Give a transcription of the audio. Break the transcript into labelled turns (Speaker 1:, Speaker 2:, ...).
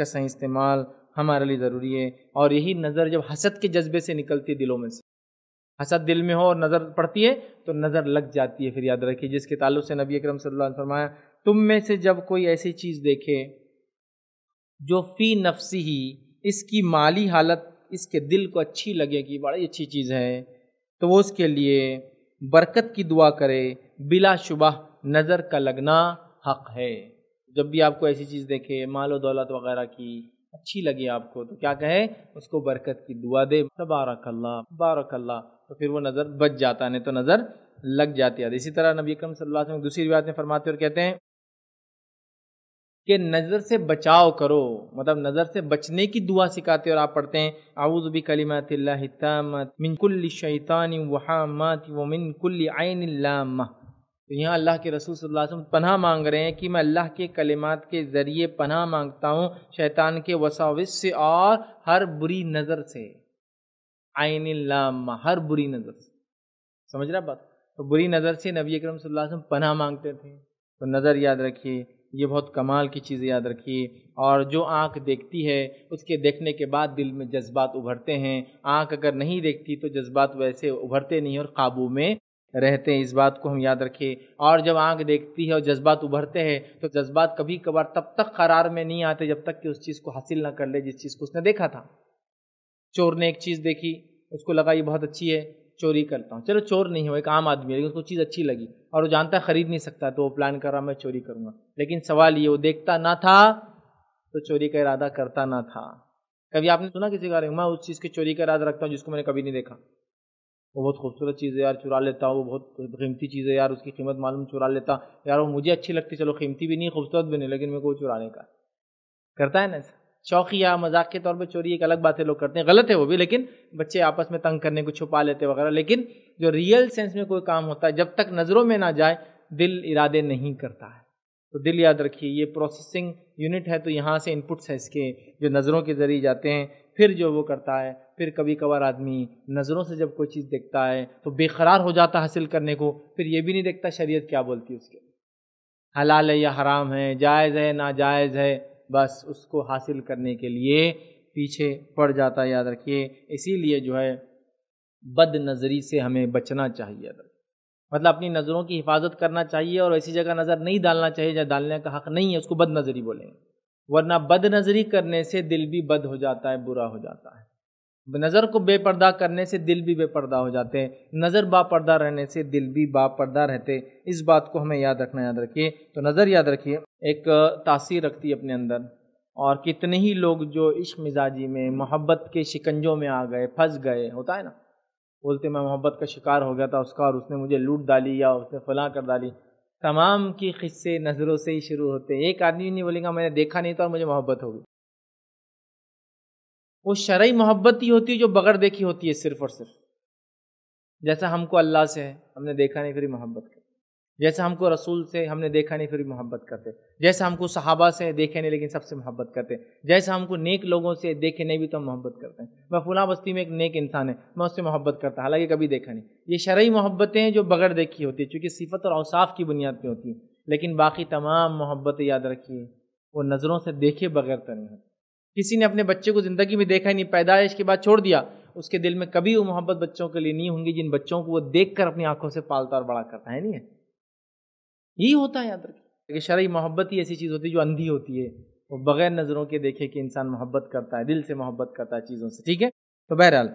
Speaker 1: का सही इस्तेमाल हमारे लिए ज़रूरी है और यही नज़र जब हसद के जज्बे से निकलती है दिलों में से हसद दिल में हो और नज़र पड़ती है तो नज़र लग जाती है फिर याद रखिए जिसके ताल्लुक से नबी अक्रम सल्लल्लाहु फरमाया तुम में से जब कोई ऐसी चीज़ देखे जो फ़ी नफसी ही इसकी माली हालत इसके दिल को अच्छी लगे कि बड़ी अच्छी चीज़ है तो वो उसके लिए बरकत की दुआ करे बिला शुबह नज़र का लगना हक है जब भी आपको ऐसी चीज़ देखे माल दौलत वगैरह की अच्छी लगी आपको तो क्या कहे उसको बरकत की दुआ दे तबारकल्ला तबारकल्ला तो फिर वो नज़र बच जाता नहीं तो नज़र लग जाती है इसी तरह नबी अकरम सल्लल्लाहु अलैहि वसल्लम दूसरी रिवायत में फरमाते और कहते हैं कि नज़र से बचाव करो मतलब नज़र से बचने की दुआ सिखाते और आप पढ़ते हैं आउज़बी कलिमत शैतानी शैतान वहामत वमिनकुल्ल आयन लामा तो यहाँ अल्लाह के रसूल सल्लल्लाहु अलैहि वसल्लम पनाह मांग रहे हैं कि मैं अल्लाह के कलिमात के ज़रिए पनाह मांगता हूँ शैतान के वसाविस से और हर बुरी नज़र से आयन लामा हर बुरी नज़र से समझ रहा बात तो बुरी नज़र से नबी अकरम सल्लल्लाहु अलैहि वसल्लम पनाह मांगते थे तो नज़र याद रखिए ये बहुत कमाल की चीज़ याद रखिए और जो आँख देखती है उसके देखने के बाद दिल में जज्बात उभरते हैं आँख अगर नहीं देखती तो जज्बात वैसे उभरते नहीं और काबू में रहते हैं इस बात को हम याद रखें और जब आंख देखती है और जज्बात उभरते हैं तो जज्बात कभी कभार तब तक करार में नहीं आते जब तक कि उस चीज़ को हासिल ना कर ले जिस चीज़ को उसने देखा था चोर ने एक चीज़ देखी उसको लगा ये बहुत अच्छी है चोरी करता हूँ चलो चोर नहीं हो एक आम आदमी है लेकिन उसको चीज़ अच्छी लगी और वो जानता खरीद नहीं सकता तो वो प्लान कर रहा मैं चोरी करूँगा लेकिन सवाल ये वो देखता ना था तो चोरी का इरादा करता ना था कभी आपने सुना किसी का मैं उस चीज़ की चोरी का इरादा रखता हूँ जिसको मैंने कभी नहीं देखा वो बहुत खूबसूरत चीज़ है यार चुरा लेता वो बहुत कीमती चीज़ है यार उसकी कीमत मालूम चुरा लेता यार वो मुझे अच्छी लगती चलो कीमती भी नहीं खूबसूरत भी नहीं लेकिन मेरे को चुराने का करता है ना चौकी या मजाक के तौर पर चोरी एक अलग बात है लोग करते हैं गलत है वो भी लेकिन बच्चे आपस में तंग करने को छुपा लेते वगैरह लेकिन जो रियल सेंस में कोई काम होता है जब तक नज़रों में ना जाए दिल इरादे नहीं करता है तो दिल याद रखिए ये प्रोसेसिंग यूनिट है तो यहाँ से इनपुट्स है इसके जो नज़रों के ज़रिए जाते हैं फिर जो वो करता है फिर कभी कभार आदमी नज़रों से जब कोई चीज़ देखता है तो बेकरार हो जाता हासिल करने को फिर ये भी नहीं देखता शरीयत क्या बोलती है उसके हलाल है या हराम है जायज़ है ना जायज़ है बस उसको हासिल करने के लिए पीछे पड़ जाता है याद रखिए इसीलिए जो है बद नज़री से हमें बचना चाहिए याद रखिए मतलब अपनी नज़रों की हिफाजत करना चाहिए और ऐसी जगह नज़र नहीं डालना चाहिए जहाँ डालने का हक़ नहीं है उसको बद नज़री बोलेंगे वरना बद नज़री करने से दिल भी बद हो जाता है बुरा हो जाता है नज़र को बेपर्दा करने से दिल भी बेपर्दा हो जाते हैं नज़र बापर्दा रहने से दिल भी बापर्दा रहते इस बात को हमें याद रखना याद रखिए तो नज़र याद रखिए एक तासीर रखती है अपने अंदर और कितने ही लोग जो इश्क मिजाजी में मोहब्बत के शिकंजों में आ गए फंस गए होता है ना बोलते मैं मोहब्बत का शिकार हो गया था उसका और उसने मुझे लूट डाली या उसने फला कर डाली तमाम की किस्से नज़रों से ही शुरू होते हैं एक आदमी नहीं बोलेगा मैंने देखा नहीं था और मुझे मोहब्बत होगी वो शरय मोहब्बत ही होती है जो बगैर देखी होती है सिर्फ और सिर्फ जैसा हमको अल्लाह से है हमने देखा नहीं फिर मोहब्बत कर जैसा हमको रसूल से हमने देखा नहीं फिर मोहब्बत करते जैसा हमको सहाबा से देखे नहीं लेकिन सबसे मोहब्बत करते जैसा हमको नेक लोगों से देखे नहीं भी तो मोहब्बत करते हैं मैं फुला बस्ती में एक नेक इंसान है मैं उससे मोहब्बत करता हालांकि कभी देखा नहीं ये शरय मोहब्बतें हैं जो बगैर देखी होती है चूँकि सिफत और अवसाफ की बुनियाद पर होती है लेकिन बाकी तमाम मोहब्बतें याद रखिए वो नज़रों से देखे बगैर तो नहीं होती किसी ने अपने बच्चे को ज़िंदगी में देखा ही नहीं पैदाइश के बाद छोड़ दिया उसके दिल में कभी वो मोहब्बत बच्चों के लिए नहीं होंगी जिन बच्चों को वो देख कर अपनी आंखों से पालता और बड़ा करता है नहीं है यही होता है याद रखिए शरा मोहब्बत ही ऐसी चीज़ होती है जो अंधी होती है वो बगैर नज़रों के देखे कि इंसान मोहब्बत करता है दिल से मोहब्बत करता है चीज़ों से ठीक है तो बहरहाल